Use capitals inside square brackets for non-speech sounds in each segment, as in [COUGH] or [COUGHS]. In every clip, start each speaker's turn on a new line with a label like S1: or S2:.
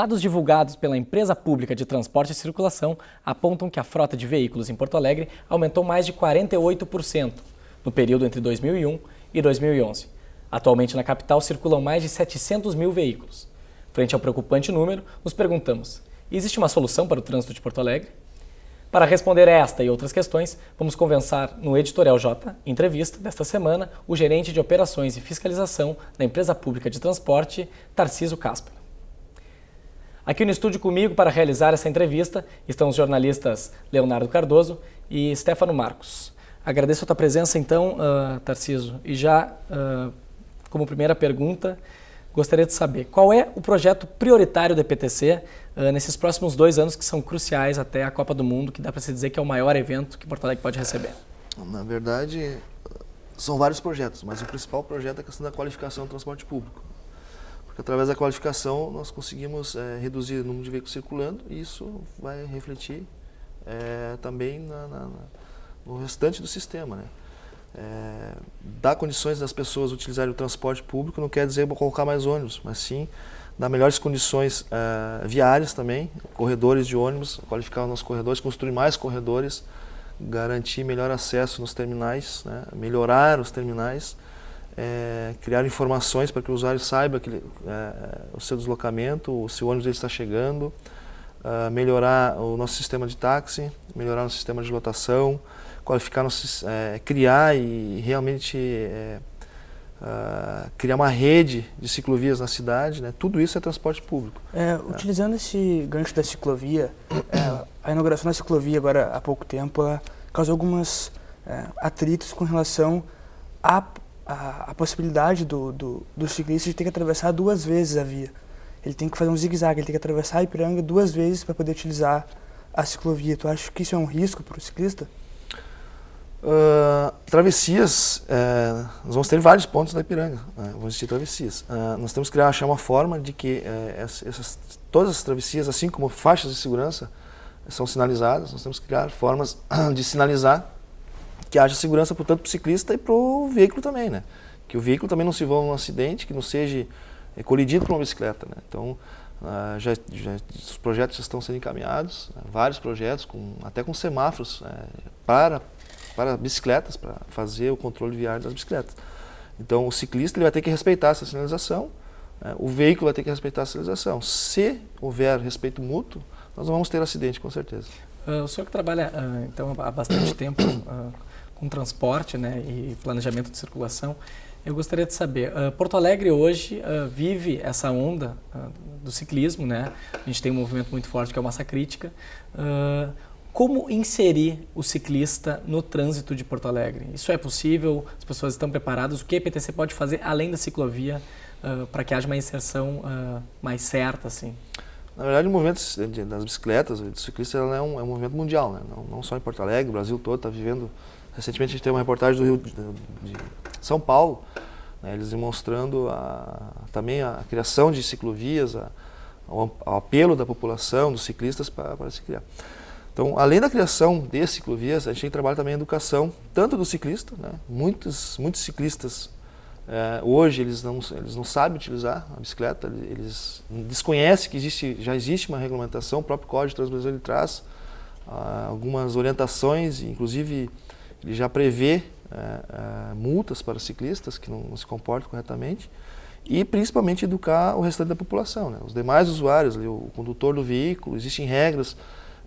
S1: Dados divulgados pela Empresa Pública de Transporte e Circulação apontam que a frota de veículos em Porto Alegre aumentou mais de 48% no período entre 2001 e 2011. Atualmente na capital circulam mais de 700 mil veículos. Frente ao preocupante número, nos perguntamos: existe uma solução para o trânsito de Porto Alegre? Para responder esta e outras questões, vamos conversar no Editorial J, entrevista desta semana, o gerente de operações e fiscalização da empresa pública de transporte, Tarciso Casper. Aqui no estúdio comigo para realizar essa entrevista estão os jornalistas Leonardo Cardoso e Stefano Marcos. Agradeço a tua presença então, uh, Tarciso, e já uh, como primeira pergunta, gostaria de saber qual é o projeto prioritário da PTC uh, ah, nesses próximos dois anos que são cruciais até a Copa do Mundo, que dá para se dizer que é o maior evento que Porto Alegre pode receber.
S2: Na verdade, são vários projetos, mas o principal projeto é a questão da qualificação do transporte público através da qualificação nós conseguimos é, reduzir o número de veículos circulando e isso vai refletir é, também na, na, no restante do sistema. Né? É, dar condições das pessoas utilizarem o transporte público não quer dizer colocar mais ônibus, mas sim dar melhores condições viárias também, corredores de ônibus, qualificar os nossos corredores, construir mais corredores, garantir melhor acesso nos terminais, né? melhorar os terminais é, criar informações para que o usuário saiba que, é, é, o seu deslocamento, se o ônibus dele está chegando, é, melhorar o nosso sistema de táxi, melhorar o sistema de lotação, qualificar, nosso, é, criar e realmente é, criar uma rede de ciclovias na cidade, né? tudo isso é transporte público.
S1: utilizando esse gancho da ciclovia, a
S2: inauguração da ciclovia agora há pouco tempo causou alguns atritos com relação à a, a possibilidade do, do, do, ciclista de ter que atravessar duas vezes a via. Ele tem que fazer um zigue-zague, ele tem que atravessar a Ipiranga duas vezes para poder utilizar a ciclovia. Tu acha que isso é um risco para o ciclista? Uh, travessias, uh, nós vamos ter vários pontos da Ipiranga, né? vão existir travessias. Uh, nós temos que achar uma forma de que é, essas, todas as travessias, assim como faixas de segurança, são sinalizadas, nós temos que criar formas [CLEARS THROAT] de sinalizar que haja segurança tanto para o ciclista e para o veículo também, né? Que o veículo também não se vá a um acidente, que não seja é, colidido por uma bicicleta, né? Então, Uh, já, já, os projetos já estão sendo encaminhados, né? vários projetos, com, até com semáforos né? para, para bicicletas, para fazer o controle viário das bicicletas. Então, o ciclista ele vai ter que respeitar essa sinalização, né? o veículo vai ter que respeitar a sinalização. Se houver respeito mútuo, nós vamos ter acidente, com certeza.
S1: Uh, o senhor que trabalha, uh, então, há bastante tempo uh, com transporte né, e planejamento de circulação, eu gostaria de saber, Porto Alegre hoje vive essa onda do ciclismo, né? A gente tem um movimento muito forte que é o Massa Crítica. como inserir o ciclista no trânsito de Porto Alegre? Isso é possível? As pessoas estão preparadas? O que a PTC pode fazer além da ciclovia para que haja uma inserção mais certa, assim?
S2: Na verdade, o movimento das bicicletas, dos ciclistas, é, um, é um movimento mundial, né? não, não só em Porto Alegre, o Brasil todo está vivendo. Recentemente a gente teve uma reportagem do Rio de, de São Paulo, né? eles demonstrando a, também a, criação de ciclovias, o apelo da população, dos ciclistas para se criar. Então, além da criação de ciclovias, a gente tem que trabalhar também a educação, tanto do ciclista, né? muitos, muitos ciclistas é, hoje eles não, eles não sabem utilizar a bicicleta, eles desconhecem que existe, já existe uma regulamentação, o próprio Código de Transmissão ele traz uh, algumas orientações, inclusive ele já prevê uh, multas para ciclistas que não se comportam corretamente e principalmente educar o restante da população, né? os demais usuários, ali, o condutor do veículo, existem regras,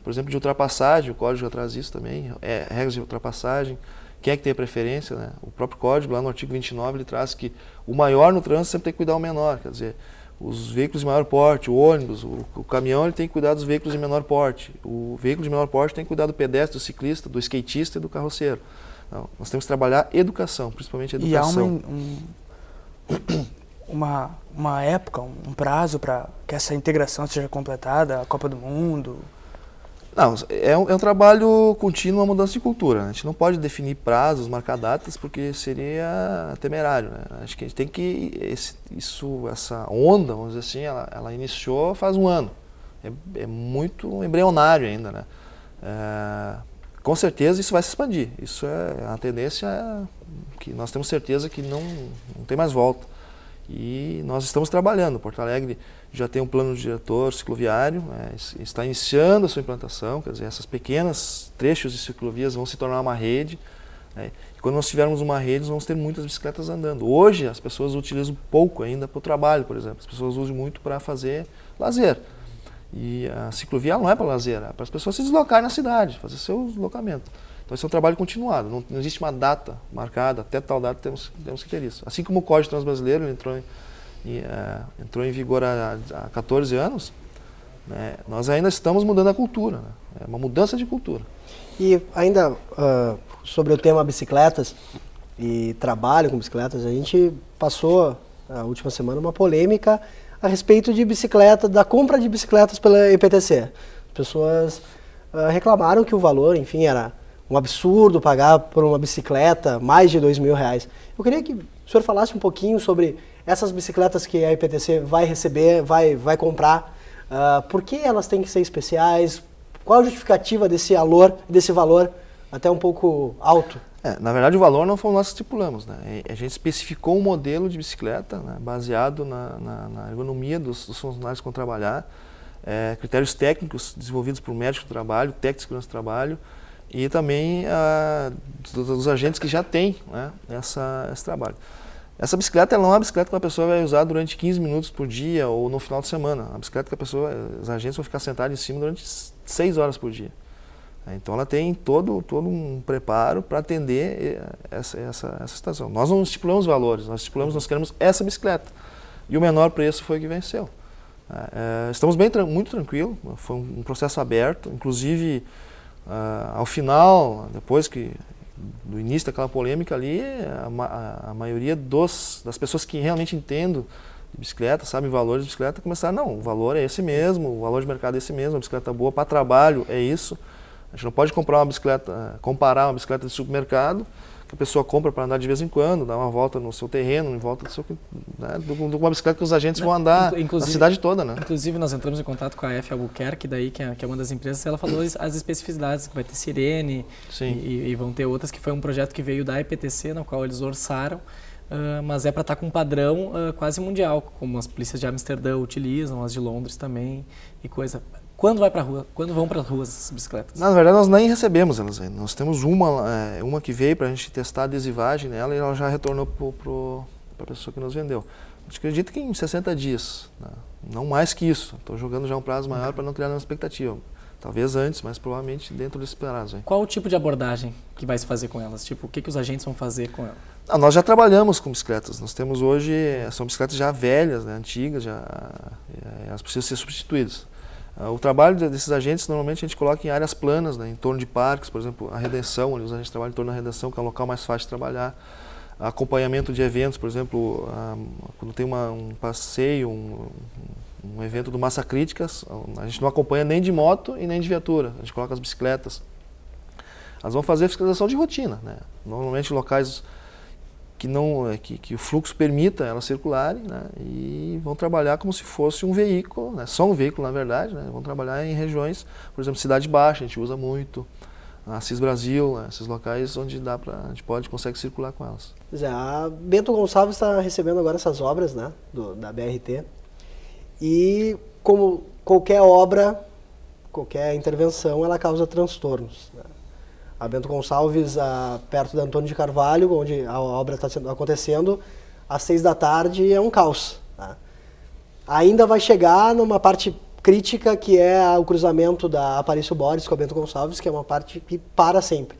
S2: por exemplo, de ultrapassagem, o código já traz isso também, é, regras de ultrapassagem, quem é que tem a preferência? Né? O próprio código, lá no artigo 29, ele traz que o maior no trânsito sempre tem que cuidar o menor. Quer dizer, os veículos de maior porte, o ônibus, o, o, caminhão, ele tem que cuidar dos veículos de menor porte. O veículo de menor porte tem que cuidar do pedestre, do ciclista, do skatista e do carroceiro. Então, nós temos que trabalhar educação, principalmente educação. E há
S3: uma, um, [COUGHS] uma, uma época, um prazo para que essa integração seja completada, a Copa do Mundo,
S2: não, é um, é um trabalho contínuo é uma mudança de cultura. Né? A gente não pode definir prazos, marcar datas, porque seria temerário. Né? Acho que a gente tem que. Esse, isso, essa onda, vamos dizer assim, ela, ela iniciou faz um ano. É, é muito embrionário ainda. Né? É, com certeza isso vai se expandir. Isso é uma tendência é que nós temos certeza que não, não tem mais volta. E nós estamos trabalhando. Porto Alegre já tem um plano diretor cicloviário, é, está iniciando a sua implantação, quer dizer, essas pequenas trechos de ciclovias vão se tornar uma rede. É, e quando nós tivermos uma rede, nós vamos ter muitas bicicletas andando. Hoje, as pessoas utilizam pouco ainda para o trabalho, por exemplo. As pessoas usam muito para fazer lazer. E a ciclovia não é para lazer, é para as pessoas se deslocarem na cidade, fazer seu deslocamento. Então, isso é um trabalho continuado, não, não existe uma data marcada, até tal data temos, temos que ter isso. Assim como o Código Transbrasileiro entrou em e, é, entrou em vigor há, há 14 anos, né, nós ainda estamos mudando a cultura. Né? É uma
S3: mudança de cultura. E ainda uh, sobre o tema bicicletas e trabalho com bicicletas, a gente passou a última semana uma polêmica a respeito de bicicleta, da compra de bicicletas pela EPTC. As pessoas uh, reclamaram que o valor, enfim, era um absurdo pagar por uma bicicleta mais de dois mil reais. Eu queria que o senhor falasse um pouquinho sobre essas bicicletas que a IPTC vai receber, vai, vai comprar, uh, por que elas têm que ser especiais? Qual a justificativa desse valor, desse valor até um pouco alto?
S2: É, na verdade, o valor não foi o que estipulamos. Né? A gente especificou um modelo de bicicleta né? baseado na, na, na ergonomia dos, dos, funcionários que vão trabalhar, é, critérios técnicos desenvolvidos por médico do trabalho, técnicos do nosso trabalho e também a, ah, dos, dos, agentes que já têm né? Essa, esse trabalho. Essa bicicleta é não é uma bicicleta que uma pessoa vai usar durante 15 minutos por dia ou no final de semana. A bicicleta que a pessoa, os agentes vão ficar sentados em cima durante 6 horas por dia. É, então ela tem todo, todo um preparo para atender eh, essa, essa, essa situação. Nós não estipulamos valores, nós estipulamos, nós queremos essa bicicleta. E o menor preço foi o que venceu. É, estamos bem, muito tranquilos, foi um processo aberto, inclusive ah, ao final, depois que do início daquela polêmica ali, a, a, a maioria dos, das pessoas que realmente entendem de bicicleta, sabem valores de bicicleta, começaram, não, o valor é esse mesmo, o valor de mercado é esse mesmo, a bicicleta é boa para trabalho é isso. A gente não pode comprar uma bicicleta, eh, comparar uma bicicleta de supermercado que a pessoa compra para andar de vez em quando, dar uma volta no seu terreno, em volta do seu, né, de uma bicicleta que os agentes vão né, andar inclusive, na cidade toda, né?
S1: Inclusive nós entramos em contato com a F Albuquerque, daí que é, que é uma das empresas, ela falou as especificidades que vai ter sirene e, e, vão ter outras que foi um projeto que veio da IPTC no qual eles orçaram. Uh, mas é para estar tá com um padrão uh, quase mundial, como as polícias de Amsterdã utilizam, as de Londres também e coisa. Quando vai para rua? Quando vão para as ruas as bicicletas?
S2: Na verdade, nós nem recebemos elas ainda. Nós temos uma, é, uma que veio para a gente testar a adesivagem nela e ela já retornou para a pessoa que nos vendeu. Eu acredito que em 60 dias, né? não mais que isso. Estou jogando já um prazo maior para não criar nenhuma expectativa. Talvez antes, mas provavelmente
S1: dentro desse prazo. Hein? Qual o tipo de abordagem que vai se fazer com elas? Tipo, o que, que os agentes vão fazer com elas?
S2: Ah, nós já trabalhamos com bicicletas. Nós temos hoje, são bicicletas já velhas, né? antigas, já, é, elas precisam ser substituídas. Ah, o trabalho desses agentes normalmente a gente coloca em áreas planas, né, em torno de parques, por exemplo, a redenção, onde os agentes trabalham em torno da redenção, que é o local mais fácil de trabalhar. Acompanhamento de eventos, por exemplo, ah, quando tem uma, um passeio, um, um, evento do Massa Críticas, a gente não acompanha nem de moto e nem de viatura, a gente coloca as bicicletas. Elas vão fazer fiscalização de rotina, né? normalmente locais que não é, que, que o fluxo permita elas circularem né? e vão trabalhar como se fosse um veículo, né? só um veículo na verdade, né? vão trabalhar em regiões, por exemplo, Cidade Baixa, a gente usa muito, Assis Brasil, né? esses locais onde dá para a gente pode, consegue circular com elas.
S3: Já, é, Bento Gonçalves está recebendo agora essas obras né? Do, da BRT e como qualquer obra, qualquer intervenção, ela causa transtornos. Né? a Bento Gonçalves, a, perto da Antônio de Carvalho, onde a obra está acontecendo, às seis da tarde é um caos. Tá? Ainda vai chegar numa parte crítica que é o cruzamento da Aparício Borges com a Bento Gonçalves, que é uma parte que para sempre.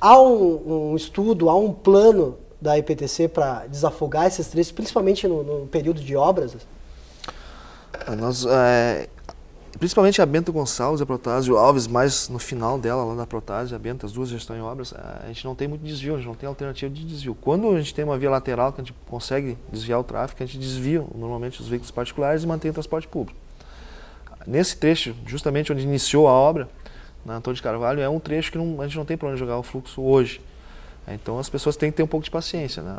S3: Há um, um estudo, há um plano da IPTC para desafogar esses trechos, principalmente no, no período de obras?
S2: Nós, é, principalmente a Bento Gonçalves, a Protásio Alves, mais no final dela, lá na Protásio, a Bento, as duas já estão em obras, a gente não tem muito desvio, a gente não tem alternativa de desvio. Quando a gente tem uma via lateral que a gente consegue desviar o tráfego, a gente desvia normalmente os veículos particulares e mantém o transporte público. Nesse trecho, justamente onde iniciou a obra, na Antônio de Carvalho, é um trecho que não, a gente não tem para onde jogar o fluxo hoje. É, então as pessoas têm que ter um pouco de paciência. Né?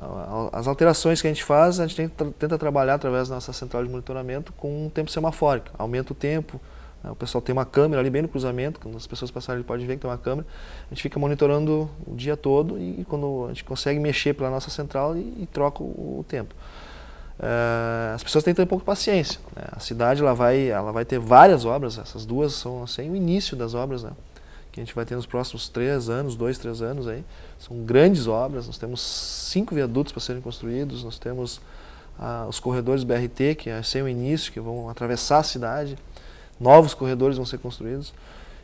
S2: As alterações que a gente faz, a gente tenta trabalhar através da nossa central de monitoramento com um tempo semafórico. Aumenta o tempo, né? o pessoal tem uma câmera ali bem no cruzamento, quando as pessoas passarem ele pode ver que tem uma câmera. A gente fica monitorando o dia todo e quando a gente consegue mexer pela nossa central e, e troca o, o tempo. É, as pessoas têm que ter um pouco de paciência. Né? A cidade ela vai, ela vai ter várias obras, essas duas são assim, o início das obras. Né? que a gente vai ter nos próximos três anos, dois, três anos aí. São grandes obras, nós temos cinco viadutos para serem construídos, nós temos ah, os corredores BRT, que é sem o início, que vão atravessar a cidade, novos corredores vão ser construídos.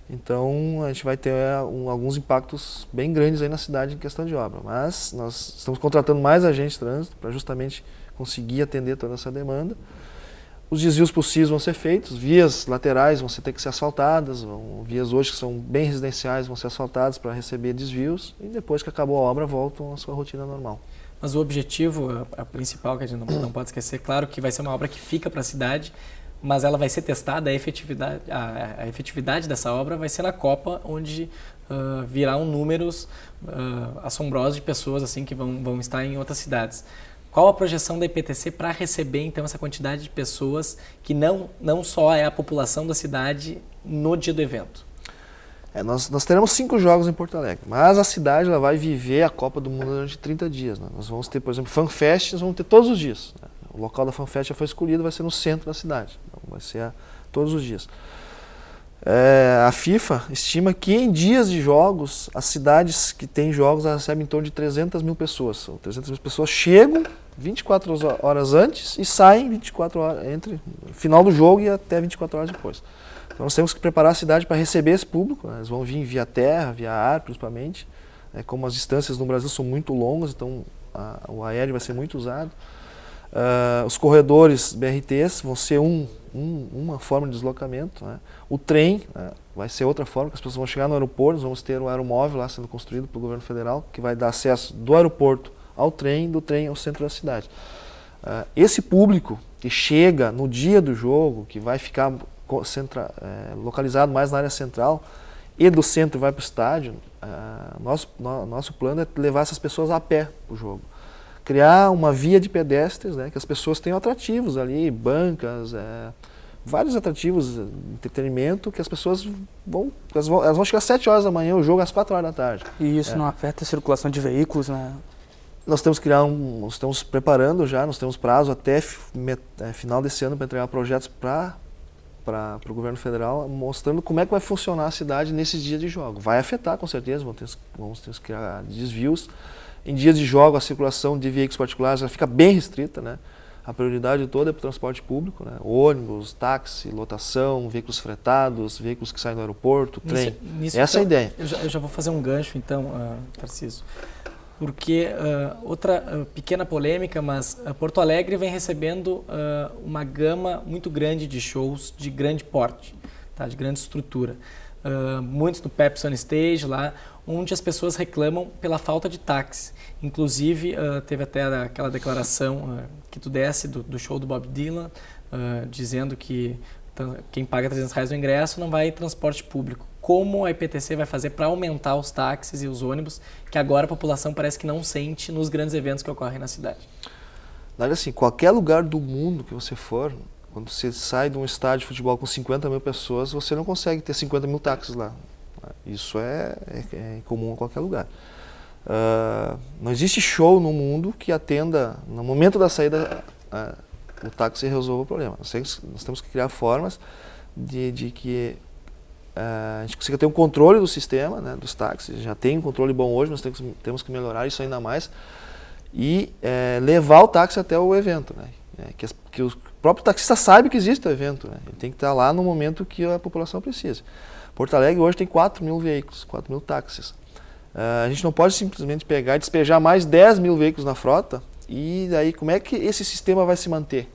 S2: Então a gente vai ter eh, um, alguns impactos bem grandes aí na cidade em questão de obra. Mas nós estamos contratando mais agentes de trânsito para justamente conseguir atender toda essa demanda os desvios possíveis vão ser feitos, vias laterais vão ter que ser asfaltadas, vão, vias hoje que são bem
S1: residenciais vão ser asfaltadas para receber desvios e depois que acabou a obra voltam à sua rotina normal. Mas o objetivo, a, a principal que a gente não, não, pode esquecer, claro que vai ser uma obra que fica para a cidade, mas ela vai ser testada, a efetividade, a, a efetividade dessa obra vai ser na Copa, onde uh, ah, virão números uh, assombrosos de pessoas assim que vão, vão estar em outras cidades. Qual a projeção da IPTC para receber então essa quantidade de pessoas que não, não só é a população da cidade no dia do evento?
S2: É, nós, nós teremos cinco jogos em Porto Alegre, mas a cidade ela vai viver a Copa do Mundo durante 30 dias. Né? Nós vamos ter, por exemplo, FanFest, nós vamos ter todos os dias. Né? O local da FanFest já foi escolhido, vai ser no centro da cidade. Então vai ser a, todos os dias. É, a FIFA estima que em dias de jogos, as cidades que têm jogos recebem em torno de 300 mil pessoas. 300 mil pessoas chegam 24 horas antes e saem 24 horas entre final do jogo e até 24 horas depois. Então nós temos que preparar a cidade para receber esse público. Né? Eles vão vir via terra, via ar, principalmente. Né? como as distâncias no Brasil são muito longas, então a, o aéreo vai ser muito usado. Uh, os corredores BRTs vão ser um, um, uma forma de deslocamento. Né? O trem né, vai ser outra forma, que as pessoas vão chegar no aeroporto, nós vamos ter um aeromóvel lá sendo construído pelo governo federal, que vai dar acesso do aeroporto ao trem, do trem ao centro da cidade. Ah, esse público que chega no dia do jogo, que vai ficar eh, localizado mais na área central e do centro vai para o estádio, ah, nosso, nosso plano é levar essas pessoas a pé para o jogo. Criar uma via de pedestres, né, que as pessoas tenham atrativos ali, bancas, é, vários atrativos, eh, entretenimento, que as pessoas vão elas, vão. elas vão chegar às 7 horas da manhã, o jogo é às 4 horas da tarde. E isso é. não afeta a circulação de veículos, né? nós temos que criar um, nós estamos preparando já, nós temos prazo até é, final desse ano para entregar projetos para para o governo federal, mostrando como é que vai funcionar a cidade nesses dias de jogo. Vai afetar, com certeza, vamos ter, vamos ter que criar desvios. Em dias de jogo, a circulação de veículos particulares já fica bem restrita, né? A prioridade toda é para o transporte público, né? ônibus, táxi, lotação, veículos fretados, veículos que saem do aeroporto, trem. nisso Essa então, é a ideia.
S1: Eu já, eu já, vou fazer um gancho, então, uh, ah, Tarcísio porque uh, outra uh, pequena polêmica, mas uh, Porto Alegre vem recebendo uma gama muito grande de shows de grande porte, tá? de grande estrutura. muitos no Pepsi on Stage lá, onde as pessoas reclamam pela falta de táxi. Inclusive, teve até aquela declaração que tu desce do, do, show do Bob Dylan, dizendo que quem paga 300 reais o ingresso não vai em transporte público como a IPTC vai fazer para aumentar os táxis e os ônibus, que agora a população parece que não sente nos grandes eventos que ocorrem na cidade.
S2: Lara, assim, qualquer lugar do mundo que você for, quando você sai de um estádio de futebol com 50 mil pessoas, você não consegue ter 50 mil táxis lá. Isso é, é, é comum a qualquer lugar. Uh, não existe show no mundo que atenda, no momento da saída, uh, o táxi resolva o problema. Nós temos que criar formas de, de que ah, a gente consiga ter um controle do sistema, né, dos táxis. Já tem um controle bom hoje, mas temos, temos que melhorar isso ainda mais. E é, levar o táxi até o evento. Né, é, que, as, que, o próprio taxista sabe que existe o evento. Né, ele tem que estar lá no momento que a população precisa. Porto Alegre hoje tem 4 mil veículos, 4 mil táxis. Uh, a gente não pode simplesmente pegar e despejar mais 10 mil veículos na frota. E daí, como é que esse sistema vai se manter?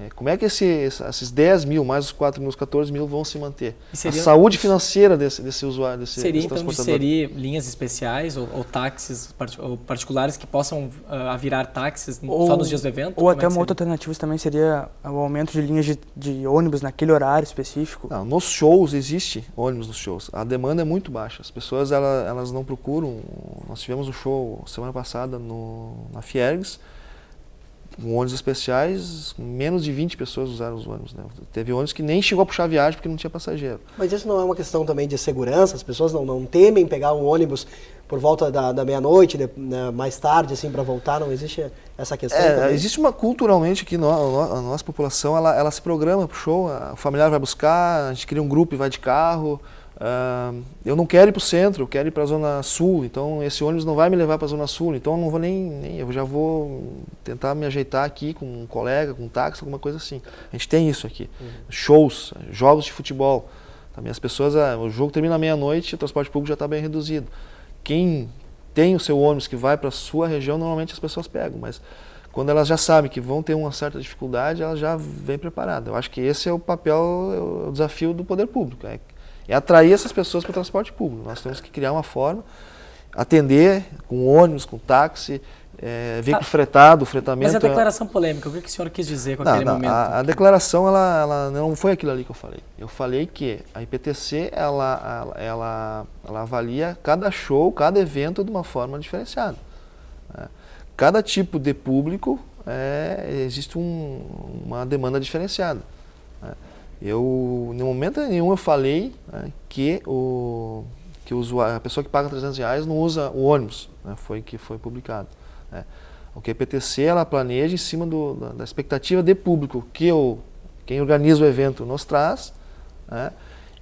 S2: É, como é que esse, esses 10 mil, mais os 4 mil, os 14 mil vão se manter? Seria, a saúde financeira desse, desse usuário, desse, seria, desse então, transportador.
S1: Seria, então, seria linhas especiais ou, ou táxis part, ou particulares que possam uh, virar táxis ou, só nos dias do evento? Ou como é até é uma seria? outra alternativa também seria o aumento de linhas de,
S2: de ônibus naquele horário específico? Não, nos shows existe ônibus nos shows. A demanda é muito baixa. As pessoas elas, elas não procuram. Nós tivemos um show semana passada no, na Fiergs com ônibus especiais, menos de 20 pessoas usaram os ônibus. Né?
S3: Teve ônibus que nem chegou a puxar a viagem porque não tinha passageiro. Mas isso não é uma questão também de segurança? As pessoas não, não temem pegar um ônibus por volta da, da meia-noite, né, mais tarde, assim, para voltar? Não existe essa questão? É, existe
S2: uma culturalmente que no, a nossa população ela, ela se programa para o show, o familiar vai buscar, a gente cria um grupo e vai de carro. Uh, eu não quero ir para o centro, eu quero ir para a zona sul, então esse ônibus não vai me levar para a zona sul, então eu não vou nem, nem, eu já vou tentar me ajeitar aqui com um colega, com um táxi, alguma coisa assim. A gente tem isso aqui, uhum. shows, jogos de futebol, também tá, as pessoas, ah, o jogo termina meia-noite, o transporte público já está bem reduzido. Quem tem o seu ônibus que vai para a sua região, normalmente as pessoas pegam, mas quando elas já sabem que vão ter uma certa dificuldade, elas já vêm preparadas. Eu acho que esse é o papel, é o desafio do poder público, é é atrair essas pessoas para o transporte público. Nós temos que criar uma forma, atender com ônibus, com táxi, é, veículo tá. ah, fretado, fretamento. Mas a é
S1: declaração é... polêmica, o que, que o senhor quis dizer com não, aquele não, momento? A,
S2: a declaração ela, ela, não foi aquilo ali que eu falei. Eu falei que a IPTC ela, ela, ela avalia cada show, cada evento de uma forma diferenciada. Né? Cada tipo de público é, existe um, uma demanda diferenciada. Eu, no momento nenhum, eu falei né, que, o, que o usuário, a pessoa que paga 300 reais não usa o ônibus, né, foi que foi publicado. Né. O QPTC ela planeja em cima do, da, da, expectativa de público que o quem organiza o evento nos traz né,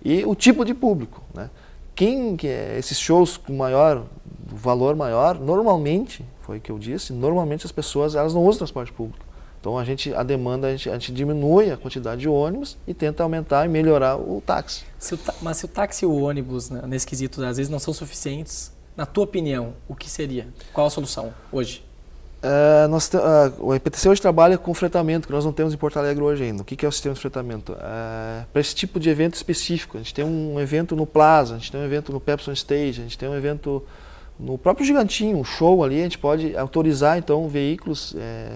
S2: e o tipo de público. Né. Quem que é, esses shows com maior valor maior, normalmente, foi o que eu disse, normalmente as pessoas elas não usam transporte público. Então a gente, a demanda, a gente, a gente, diminui a quantidade
S1: de ônibus e tenta aumentar e melhorar o táxi. Se o mas se o táxi e o ônibus, né, nesse quesito, às vezes não são suficientes, na tua opinião, o que seria? Qual a solução hoje?
S2: É, nós, é, o IPTC hoje trabalha com fretamento, que nós não temos em Porto Alegre hoje ainda. O que, que é o sistema de fretamento? É, Para esse tipo de evento específico, a gente tem um evento no Plaza, a gente tem um evento no Pepsi Stage, a gente tem um evento no próprio Gigantinho, show ali, a gente pode autorizar então veículos, é,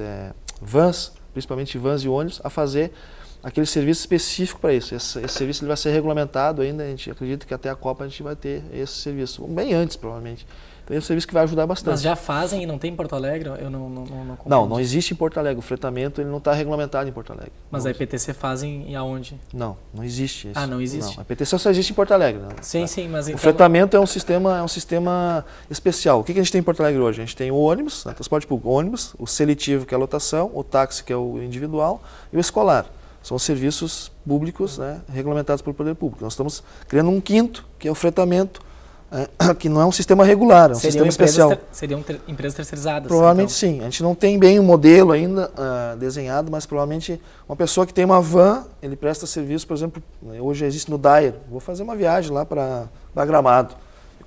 S2: é, vans, principalmente vans e ônibus, a fazer aquele serviço específico para isso. Esse, esse serviço ele vai ser regulamentado ainda, a gente acredita que até a Copa a gente vai ter esse serviço, bem antes provavelmente. Então é um serviço que vai ajudar bastante. Mas já
S1: fazem e não tem em Porto Alegre? Eu não Não, não, não, não, não
S2: existe em Porto Alegre. O fretamento ele não está regulamentado em Porto
S1: Alegre. Mas não a IPTC fazem e aonde? Não, não existe. Isso. Ah, não existe? Não. A
S2: IPTC só existe em Porto Alegre. Né?
S1: Sim, sim, mas... O então- fretamento
S2: é um sistema, é um sistema especial. O que, que a gente tem em Porto Alegre hoje? A gente tem o ônibus, né? transporte público, ônibus, o seletivo, que é a lotação, o táxi, que é o individual, e o escolar são serviços públicos né, regulamentados pelo poder público. Nós estamos criando um quinto, que é o fretamento, [COUGHS] que não é um sistema regular, é um seriam sistema especial. Ter,
S1: seriam ter, empresas terceirizadas? Então. Provavelmente
S2: então. sim. A gente não tem bem o um modelo ainda
S1: uh, desenhado, mas provavelmente
S2: uma pessoa que tem uma van, ele presta serviço, por exemplo, né, hoje existe no Dyer, vou fazer uma viagem lá para Gramado.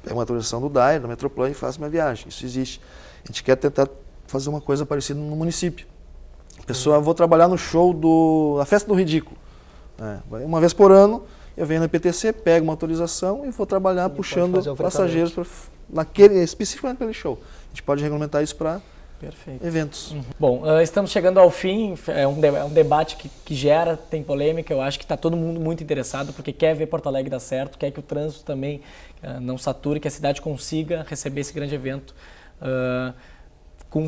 S2: pego uma autorização do Dyer, da Metroplan e faço minha viagem. Isso existe. A gente quer tentar fazer uma coisa parecida no município. A pessoa, vou trabalhar no show do... a festa do ridículo. É, uma vez por ano, eu venho na PTC, pego uma autorização e vou trabalhar e puxando passageiros pra, naquele, especificamente para aquele show. A gente pode regulamentar isso para eventos. Uhum.
S1: Bom, uh, estamos chegando ao fim. É um, de, é um debate que, que, gera, tem polêmica. Eu acho que está todo mundo muito interessado porque quer ver Porto Alegre dar certo, quer que o trânsito também uh, não sature, que a cidade consiga receber esse grande evento uh, com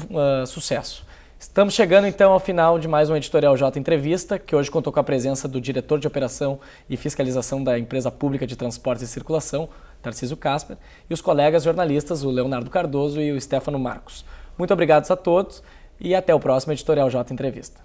S1: sucesso. Estamos chegando então ao final de mais um Editorial J Entrevista, que hoje contou com a presença do diretor de operação e fiscalização da empresa pública de transportes e circulação, Tarciso Casper, e os colegas jornalistas, o Leonardo Cardoso e o Stefano Marcos. Muito obrigado a todos e até o próximo Editorial J Entrevista.